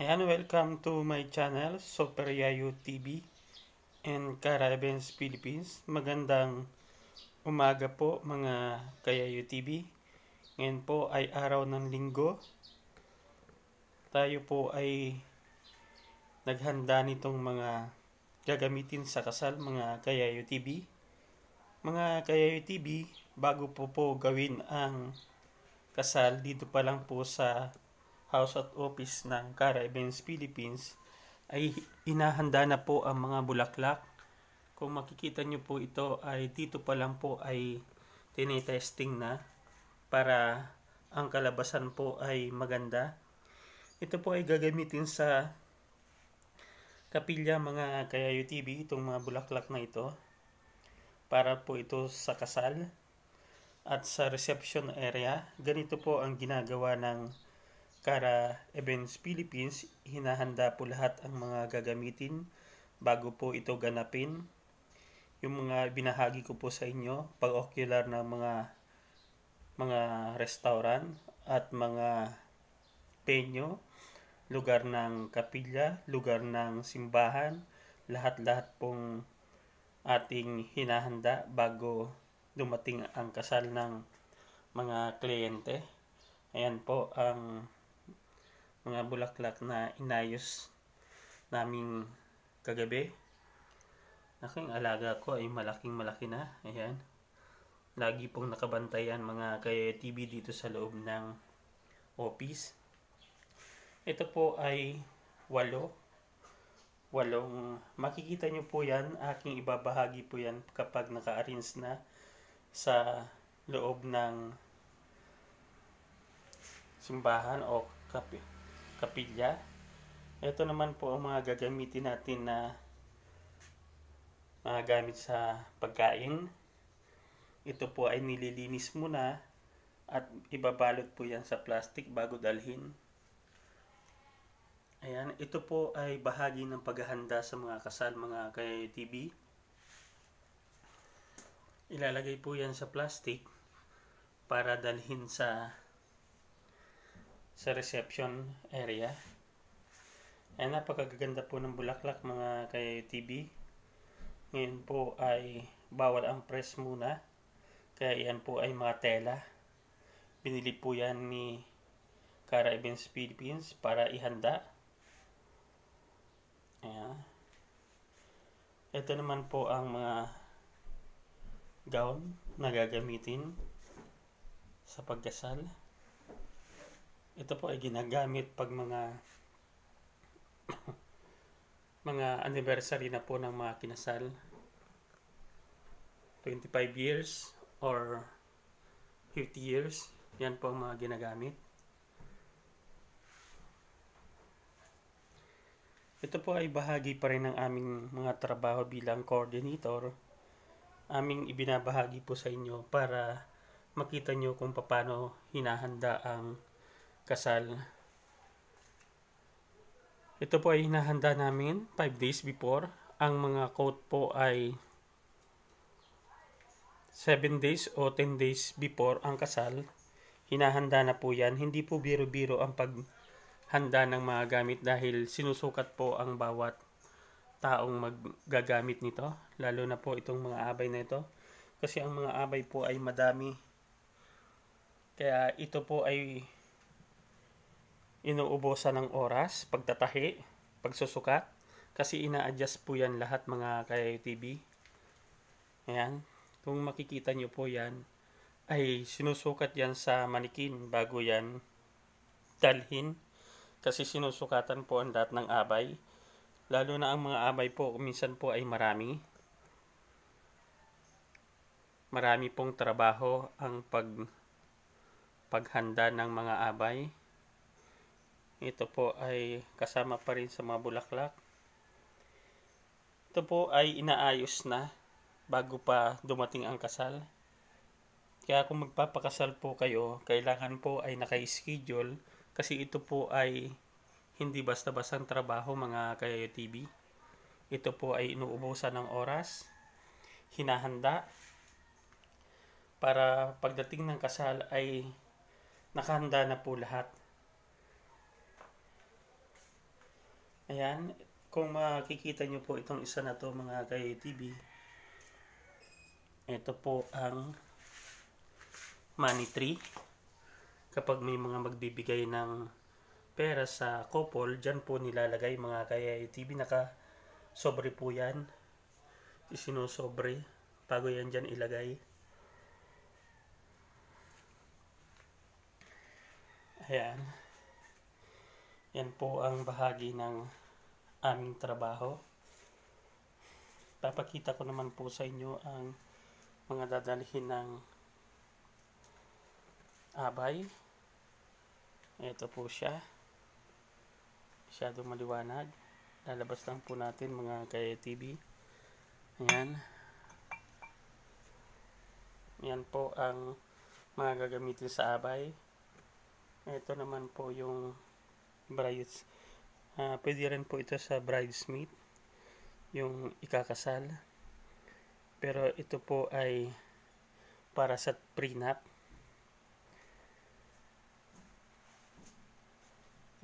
And welcome to my channel, Super Yayo TV and Caribbeans Philippines. Magandang umaga po mga Kayayo TV. Ngayon po ay araw ng linggo. Tayo po ay naghanda nitong mga gagamitin sa kasal mga Kayayo TV. Mga Kayayo TV, bago po po gawin ang kasal, dito pa lang po sa House at Office ng Caribbeans, Philippines ay inahanda na po ang mga bulaklak. Kung makikita nyo po ito ay dito pa lang po ay tinetesting na para ang kalabasan po ay maganda. Ito po ay gagamitin sa kapilya mga kaya TV itong mga bulaklak na ito para po ito sa kasal at sa reception area. Ganito po ang ginagawa ng Kara Events Philippines, hinahanda po lahat ang mga gagamitin bago po ito ganapin. Yung mga binahagi ko po sa inyo, pag-ocular na mga mga restaurant at mga penyo, lugar ng kapilya, lugar ng simbahan, lahat-lahat pong ating hinahanda bago dumating ang kasal ng mga kliyente. Ayan po ang mga bulaklak na inayos naming kagabi. Aking alaga ko ay malaking malaki na. Ayan. Lagi pong nakabantayan mga kay TV dito sa loob ng office. Ito po ay walo. Walong makikita nyo po yan. Aking ibabahagi po yan kapag naka-arrange na sa loob ng simbahan o kape kapilya. Ito naman po ang mga gagamitin natin na mga gamit sa pagkain. Ito po ay nililinis muna at ibabalot po yan sa plastic bago dalhin. Ayan, ito po ay bahagi ng paghahanda sa mga kasal mga kay TV. Ilalagay po yan sa plastic para dalhin sa sa reception area. Ayan, napakaganda po ng bulaklak mga kay TV. Ngayon po ay bawal ang press muna. Kaya yan po ay mga tela. Binili po yan ni Cara Events Philippines para ihanda. Ayan. Ito naman po ang mga gown na gagamitin sa pagkasal. Ito po ay ginagamit pag mga mga anniversary na po ng mga kinasal. 25 years or 50 years. Yan po ang mga ginagamit. Ito po ay bahagi pa rin ng aming mga trabaho bilang coordinator. Aming ibinabahagi po sa inyo para makita nyo kung paano hinahanda ang kasal. Ito po ay hinahanda namin 5 days before. Ang mga coat po ay 7 days o 10 days before ang kasal. Hinahanda na po yan. Hindi po biro-biro ang paghanda ng mga gamit dahil sinusukat po ang bawat taong maggagamit nito. Lalo na po itong mga abay na ito. Kasi ang mga abay po ay madami. Kaya ito po ay inuubosan ng oras, pagtatahi, pagsusukat. Kasi ina-adjust po yan lahat mga ka-UTB. Ayan. Kung makikita nyo po yan, ay sinusukat yan sa manikin bago yan dalhin. Kasi sinusukatan po ang lahat ng abay. Lalo na ang mga abay po, minsan po ay marami. Marami pong trabaho ang pag paghanda ng mga abay. Ito po ay kasama pa rin sa mga bulaklak. Ito po ay inaayos na bago pa dumating ang kasal. Kaya kung magpapakasal po kayo, kailangan po ay naka-schedule kasi ito po ay hindi basta-bastang trabaho mga kayo TV. Ito po ay inuubusan ng oras, hinahanda, para pagdating ng kasal ay nakahanda na po lahat. Ayan, kung makikita nyo po itong isa na to mga kay TV, ito po ang money tree. Kapag may mga magbibigay ng pera sa couple, dyan po nilalagay mga kay TV. Naka sobre po yan. Isinusobre. Bago yan dyan ilagay. Ayan. Yan po ang bahagi ng aming trabaho. Papakita ko naman po sa inyo ang mga dadalhin ng abay. Ito po siya. Masyado maliwanag. Lalabas lang po natin mga kaya TV. Ayan. Ayan po ang mga gagamitin sa abay. Ito naman po yung brayos Uh, pwede rin po ito sa bridesmaid, yung ikakasal. Pero ito po ay para sa prenup.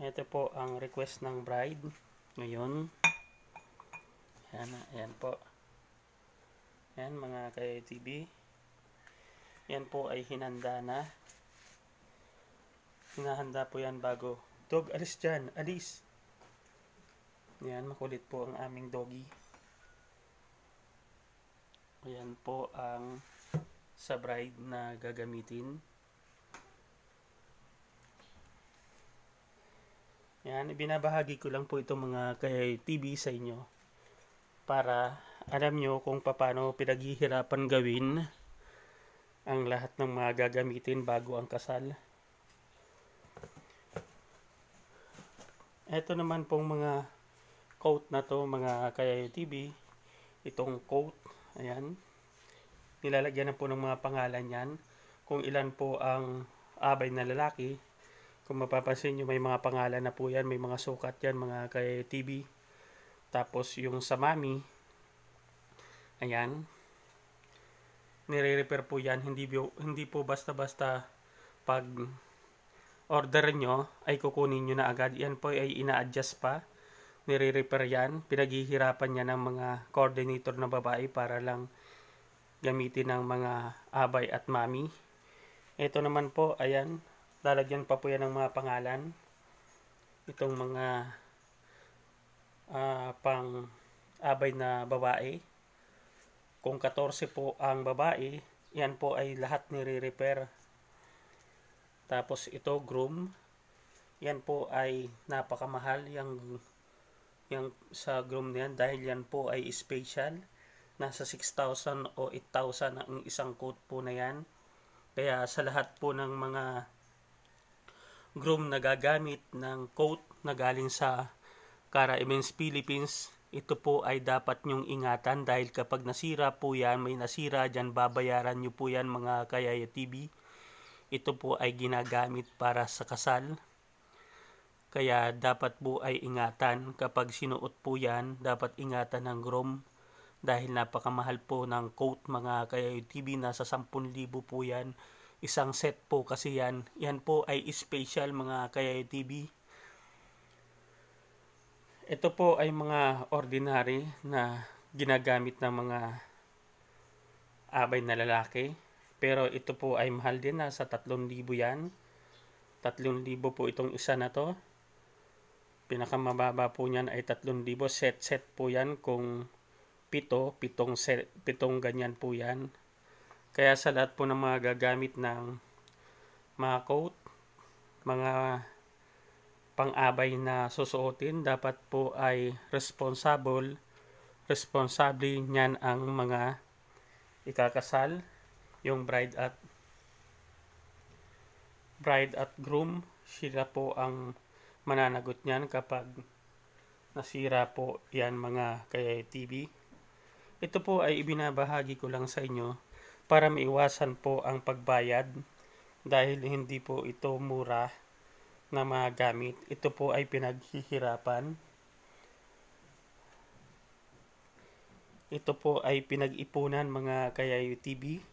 Ito po ang request ng bride ngayon. Ayan, ayan po. Ayan mga ka-TV. Yan po ay hinanda na. Hinahanda po yan bago. Dog, alis dyan. Alis. Yan, makulit po ang aming doggy. Ayan po ang sa bride na gagamitin. Yan, binabahagi ko lang po itong mga kay TV sa inyo para alam nyo kung paano pinaghihirapan gawin ang lahat ng mga gagamitin bago ang kasal. Ito naman pong mga coat na to mga kayayo TV itong coat ayan nilalagyan na po ng mga pangalan niyan kung ilan po ang abay na lalaki kung mapapansin nyo may mga pangalan na po yan may mga sukat yan mga kayayo TV tapos yung sa mami ayan nire-repair po yan hindi, hindi po basta-basta pag order nyo ay kukunin nyo na agad yan po ay ina-adjust pa nire-repair yan. Pinaghihirapan niya ng mga coordinator na babae para lang gamitin ng mga abay at mami. Ito naman po, ayan, lalagyan pa po yan ng mga pangalan. Itong mga uh, pang abay na babae. Kung 14 po ang babae, yan po ay lahat nire-repair. Tapos ito, groom. Yan po ay napakamahal. Yung yung sa groom niyan dahil yan po ay special nasa 6,000 o 8,000 ang isang coat po na yan kaya sa lahat po ng mga groom na gagamit ng coat na galing sa Cara Immense Philippines ito po ay dapat nyong ingatan dahil kapag nasira po yan, may nasira dyan, babayaran nyo po yan mga Kayaya TV. Ito po ay ginagamit para sa kasal, kaya dapat po ay ingatan kapag sinuot po yan, dapat ingatan ng groom dahil napakamahal po ng coat mga kaya TV nasa 10,000 po yan. Isang set po kasi yan. Yan po ay special mga kaya TV. Ito po ay mga ordinary na ginagamit ng mga abay na lalaki. Pero ito po ay mahal din, nasa 3,000 yan. 3,000 po itong isa na to. Pinakamababa po niyan ay 3,000 set set po yan kung pito, pitong set, pitong ganyan po yan. Kaya sa lahat po ng mga gagamit ng mga coat, mga pang-abay na susuotin, dapat po ay responsible, responsable niyan ang mga ikakasal, yung bride at bride at groom, sila po ang mananagot niyan kapag nasira po yan mga kaya TV. Ito po ay ibinabahagi ko lang sa inyo para maiwasan po ang pagbayad dahil hindi po ito mura na mga Ito po ay pinaghihirapan. Ito po ay pinag-ipunan mga kaya TV.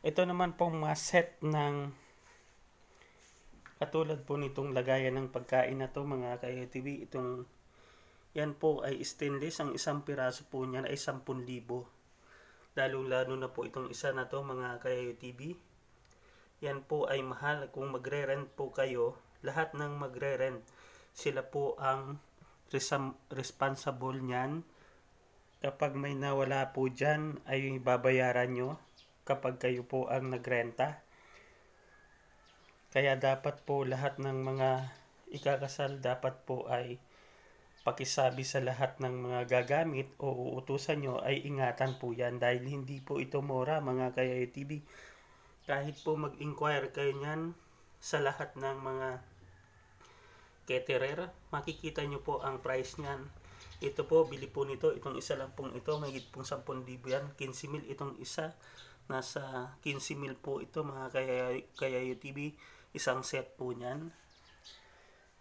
Ito naman pong maset ng at Katulad po nitong lagayan ng pagkain na to mga ka-ATV, itong yan po ay stainless. Ang isang piraso po niyan ay 10,000. Lalo-lalo na po itong isa na to mga ka-ATV. Yan po ay mahal kung magre-rent po kayo. Lahat ng magre-rent, sila po ang responsible niyan. Kapag may nawala po dyan, ay babayaran nyo kapag kayo po ang nagrenta. Kaya dapat po lahat ng mga ikakasal dapat po ay pakisabi sa lahat ng mga gagamit o uutusan nyo ay ingatan po yan dahil hindi po ito mora mga kaya TV. Kahit po mag-inquire kayo nyan sa lahat ng mga caterer, makikita nyo po ang price nyan. Ito po, bili po nito, itong isa lang pong ito, mahigit pong 10,000 yan, 15,000 itong isa, nasa 15,000 po ito mga kaya, kaya TV. Isang set po niyan.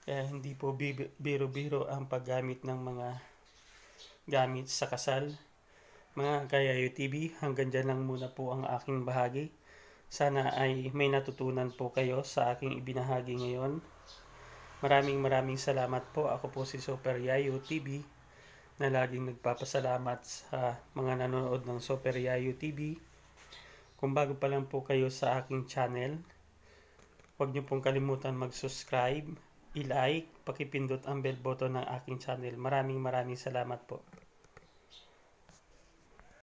Kaya eh, hindi po biro-biro ang paggamit ng mga gamit sa kasal. Mga kaya UTV, hanggang dyan lang muna po ang aking bahagi. Sana ay may natutunan po kayo sa aking ibinahagi ngayon. Maraming maraming salamat po. Ako po si Super Yayo TV na laging nagpapasalamat sa mga nanonood ng Super Yayo TV. Kung bago pa lang po kayo sa aking channel, Huwag niyo pong kalimutan mag-subscribe, i-like, pakipindot ang bell button ng aking channel. Maraming maraming salamat po.